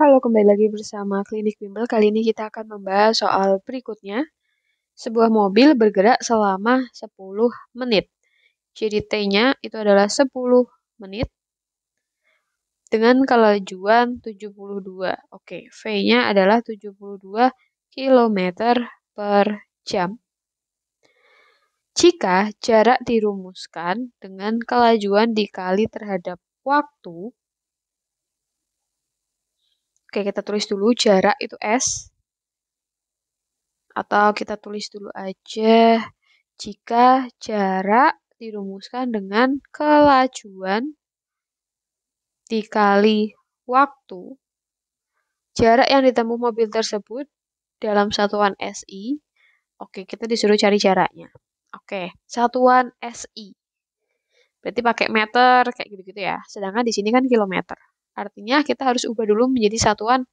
Halo, kembali lagi bersama Klinik Bimbel. Kali ini kita akan membahas soal berikutnya. Sebuah mobil bergerak selama 10 menit. Jadi T-nya itu adalah 10 menit dengan kelajuan 72. Oke, V-nya adalah 72 km per jam. Jika jarak dirumuskan dengan kelajuan dikali terhadap waktu, Oke, kita tulis dulu jarak itu S. Atau kita tulis dulu aja jika jarak dirumuskan dengan kelajuan dikali waktu. Jarak yang ditempuh mobil tersebut dalam satuan SI. Oke, kita disuruh cari jaraknya. Oke, satuan SI. Berarti pakai meter kayak gitu-gitu ya. Sedangkan di sini kan kilometer. Artinya kita harus ubah dulu menjadi satuan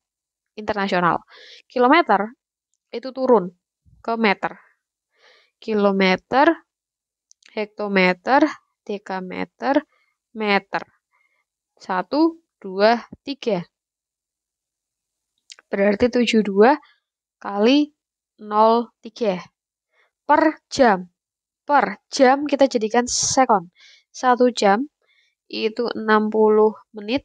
internasional. Kilometer itu turun ke meter. Kilometer, hektometer, dekameter, meter. Satu, dua, tiga. Berarti 72 kali 03 per jam. Per jam kita jadikan second. Satu jam itu 60 menit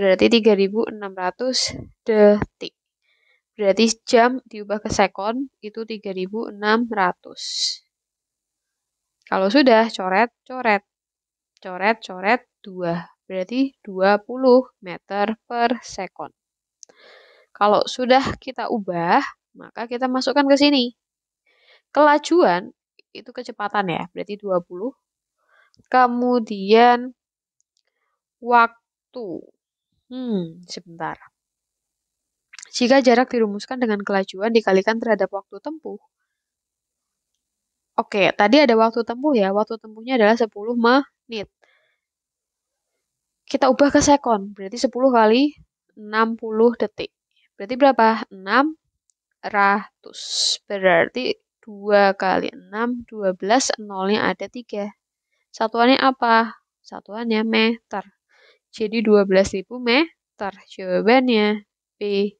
berarti 3600 detik. Berarti jam diubah ke sekon itu 3600. Kalau sudah coret, coret. Coret, coret 2. Berarti 20 meter per sekon. Kalau sudah kita ubah, maka kita masukkan ke sini. Kelajuan itu kecepatan ya, berarti 20. Kemudian waktu Hmm, sebentar. Jika jarak dirumuskan dengan kelajuan dikalikan terhadap waktu tempuh. Oke, tadi ada waktu tempuh ya. Waktu tempuhnya adalah 10 menit. Kita ubah ke sekon. Berarti 10 kali 60 detik. Berarti berapa? 600. Berarti 2 kali 6, 12, nolnya ada 3. Satuannya apa? Satuannya meter. Jadi 12.000 meter. Jawabannya B.